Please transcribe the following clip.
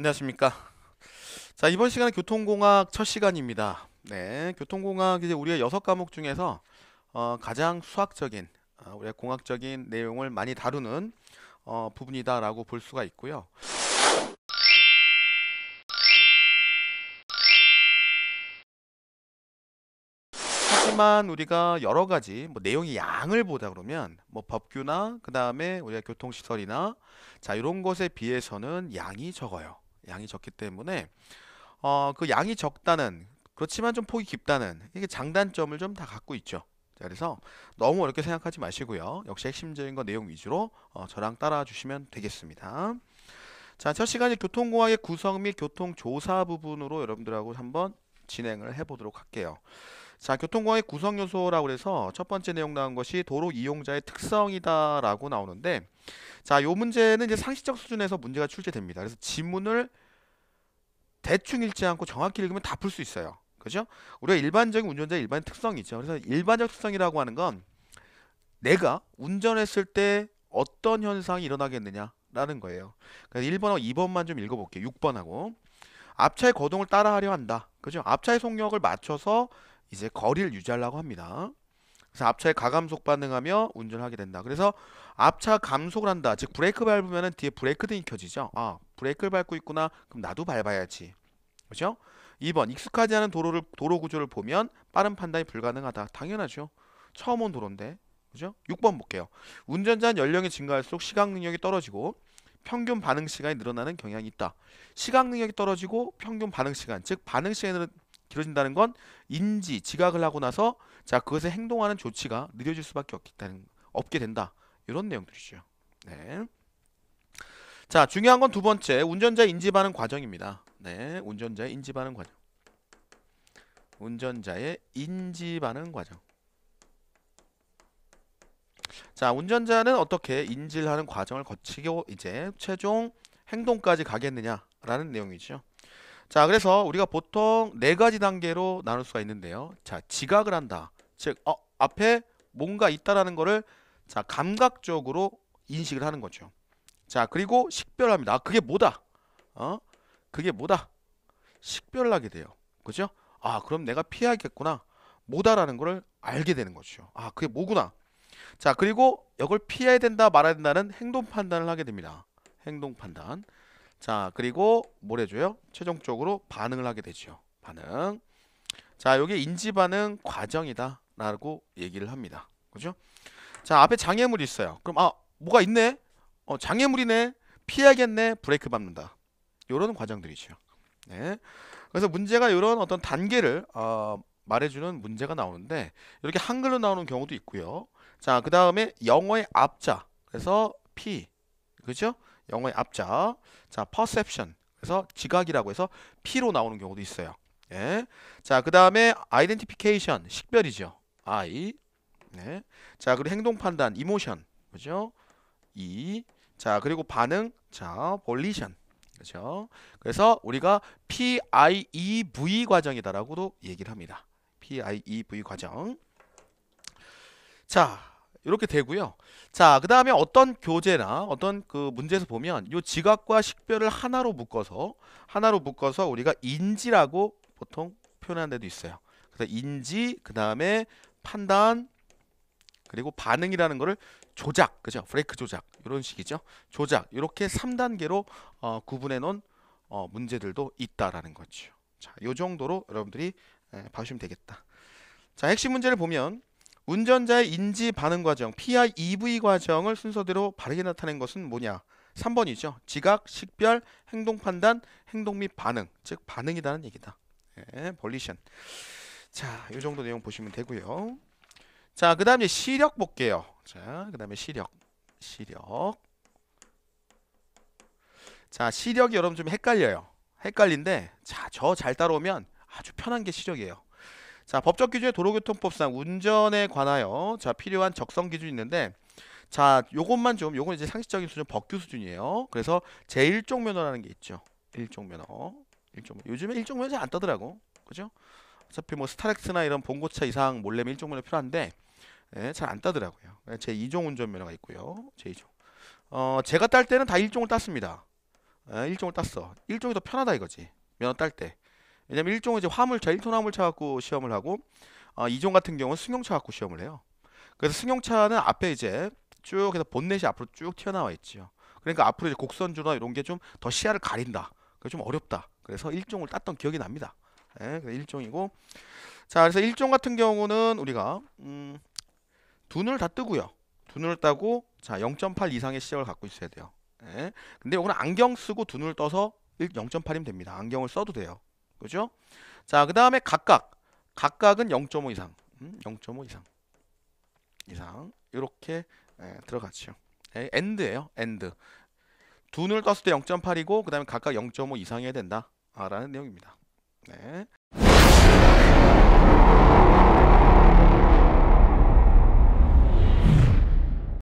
안녕하십니까. 자, 이번 시간은 교통공학 첫 시간입니다. 네, 교통공학 이제 우리의 여섯 과목 중에서 어, 가장 수학적인 어, 우리가 공학적인 내용을 많이 다루는 어, 부분이다라고 볼 수가 있고요. 하지만 우리가 여러 가지 뭐 내용의 양을 보다 그러면 뭐 법규나 그 다음에 우리가 교통시설이나 자 이런 것에 비해서는 양이 적어요. 양이 적기 때문에 어, 그 양이 적다는 그렇지만 좀 폭이 깊다는 이게 장단점을 좀 다 갖고 있죠. 자, 그래서 너무 어렵게 생각하지 마시고요. 역시 핵심적인 거 내용 위주로 어, 저랑 따라 주시면 되겠습니다. 자, 첫 시간에 교통공학의 구성 및 교통조사 부분으로 여러분들하고 한번 진행을 해보도록 할게요. 자, 교통과의 구성 요소라고 해서 첫 번째 내용 나온 것이 도로 이용자의 특성이다라고 나오는데 자, 요 문제는 이제 상식적 수준에서 문제가 출제됩니다. 그래서 지문을 대충 읽지 않고 정확히 읽으면 다 풀 수 있어요. 그죠? 우리가 일반적인 운전자의 일반 특성이죠. 그래서 일반적 특성이라고 하는 건 내가 운전했을 때 어떤 현상이 일어나겠느냐라는 거예요. 그래서 1번하고 2번만 좀 읽어볼게요. 6번하고 앞차의 거동을 따라하려 한다. 그죠? 앞차의 속력을 맞춰서 이제 거리를 유지하려고 합니다. 그래서 앞차에 가감속 반응하며 운전하게 을 된다. 그래서 앞차 감속을 한다. 즉 브레이크 밟으면 뒤에 브레이크 등이 켜지죠. 아 브레이크를 밟고 있구나. 그럼 나도 밟아야지. 그렇죠? 2번 익숙하지 않은 도로를 도로 구조를 보면 빠른 판단이 불가능하다. 당연하죠. 처음 온 도로인데. 그죠? 6번 볼게요. 운전자는 연령이 증가할수록 시각 능력이 떨어지고 평균 반응 시간이 늘어나는 경향이 있다. 시각 능력이 떨어지고 평균 반응 시간, 즉 반응 시간은 길어진다는 건 인지, 지각을 하고 나서 자 그것에 행동하는 조치가 느려질 수밖에 없겠다는, 없게 된다. 이런 내용들이죠. 네. 자 중요한 건 두 번째 운전자 인지 반응 과정입니다. 네, 운전자의 인지 반응 과정. 운전자의 인지 반응 과정. 자, 운전자는 어떻게 인지를 하는 과정을 거치고 이제 최종 행동까지 가겠느냐라는 내용이죠. 자, 그래서 우리가 보통 네 가지 단계로 나눌 수가 있는데요. 자, 지각을 한다. 즉, 어, 앞에 뭔가 있다라는 거를 자, 감각적으로 인식을 하는 거죠. 자, 그리고 식별합니다. 아, 그게 뭐다? 어? 그게 뭐다? 식별하게 돼요. 그죠? 아, 그럼 내가 피해야겠구나. 뭐다라는 거를 알게 되는 거죠. 아, 그게 뭐구나. 자, 그리고 이걸 피해야 된다, 말아야 된다는 행동 판단을 하게 됩니다. 행동 판단. 자 그리고 뭘 해줘요? 최종적으로 반응을 하게 되죠. 반응. 자 여기 인지 반응 과정이다 라고 얘기를 합니다. 그죠? 자 앞에 장애물이 있어요. 그럼 아 뭐가 있네? 어, 장애물이네. 피해야겠네. 브레이크 밟는다. 요런 과정들이죠. 네. 그래서 문제가 이런 어떤 단계를 어, 말해주는 문제가 나오는데 이렇게 한글로 나오는 경우도 있고요. 자, 그 다음에 영어의 앞자. 그래서 P. 그죠? 영어의 앞자. 자, perception. 그래서 지각이라고 해서 P로 나오는 경우도 있어요. 예. 자, 그 다음에 identification. 식별이죠. I. 네. 자, 그리고 행동 판단. emotion. 그죠? E. 자, 그리고 반응. 자, volition. 그죠? 그래서 우리가 PIEV 과정이다라고도 얘기를 합니다. PIEV 과정. 자, 이렇게 되고요. 자, 그 다음에 어떤 교재나 어떤 그 문제에서 보면 이 지각과 식별을 하나로 묶어서 하나로 묶어서 우리가 인지라고 보통 표현하는 데도 있어요. 그래서 인지, 그 다음에 판단, 그리고 반응이라는 거를 조작, 그죠? 브레이크 조작 이런 식이죠. 조작 이렇게 3단계로 어, 구분해 놓은 어, 문제들도 있다라는 거죠. 자, 이 정도로 여러분들이 에, 봐주시면 되겠다. 자, 핵심 문제를 보면 운전자의 인지 반응 과정 PIEV 과정을 순서대로 바르게 나타낸 것은 뭐냐? 3번이죠. 지각, 식별, 행동 판단, 행동 및 반응. 즉 반응이라는 얘기다. 예, 벌리션. 자, 이 정도 내용 보시면 되고요. 자, 그다음에 시력 볼게요. 자, 그다음에 시력. 시력. 자, 시력이 여러분 좀 헷갈려요. 헷갈린데 자, 저 잘 따라오면 아주 편한 게 시력이에요. 자, 법적 기준의 도로교통법상 운전에 관하여 자, 필요한 적성 기준이 있는데 자, 요것만 좀 요건 이제 상식적인 수준 법규 수준이에요. 그래서 제1종 면허라는 게 있죠. 1종 면허. 1종 요즘에 1종 면허 잘안 떠더라고. 그죠? 어차피 뭐 스타렉스나 이런 봉고차 이상 몰래면 1종 면허 필요한데 예, 잘 안 따더라고요. 예, 제 2종 운전 면허가 있고요. 제 2종. 어, 제가 딸 때는 다 1종을 땄습니다. 예, 1종을 땄어. 1종이 더 편하다 이거지. 면허 딸 때. 왜냐면 1종은 이제 화물차, 1톤 화물차 갖고 시험을 하고 어, 2종 같은 경우는 승용차 갖고 시험을 해요. 그래서 승용차는 앞에 이제 쭉 해서 본넷이 앞으로 쭉 튀어나와 있지요. 그러니까 앞으로 이제 곡선주나 이런 게 좀 더 시야를 가린다. 그좀 어렵다. 그래서 1종을 땄던 기억이 납니다. 예, 그 1종이고 자, 그래서 1종 같은 경우는 우리가 음, 두 눈을 다 뜨고요. 두 눈을 따고 자0.8 이상의 시력을 갖고 있어야 돼요. 예. 근데 이거는 안경 쓰고 두 눈을 떠서 0.8이면 됩니다. 안경을 써도 돼요. 그죠? 자, 그 다음에 각각. 각각은 0.5 이상. 음, 0.5 이상. 이상. 이렇게 예, 들어갔죠. 예, 엔드예요. 엔드. 두 눈을 떴을 때 0.8이고 그 다음에 각각 0.5 이상이어야 된다라는 내용입니다. 네.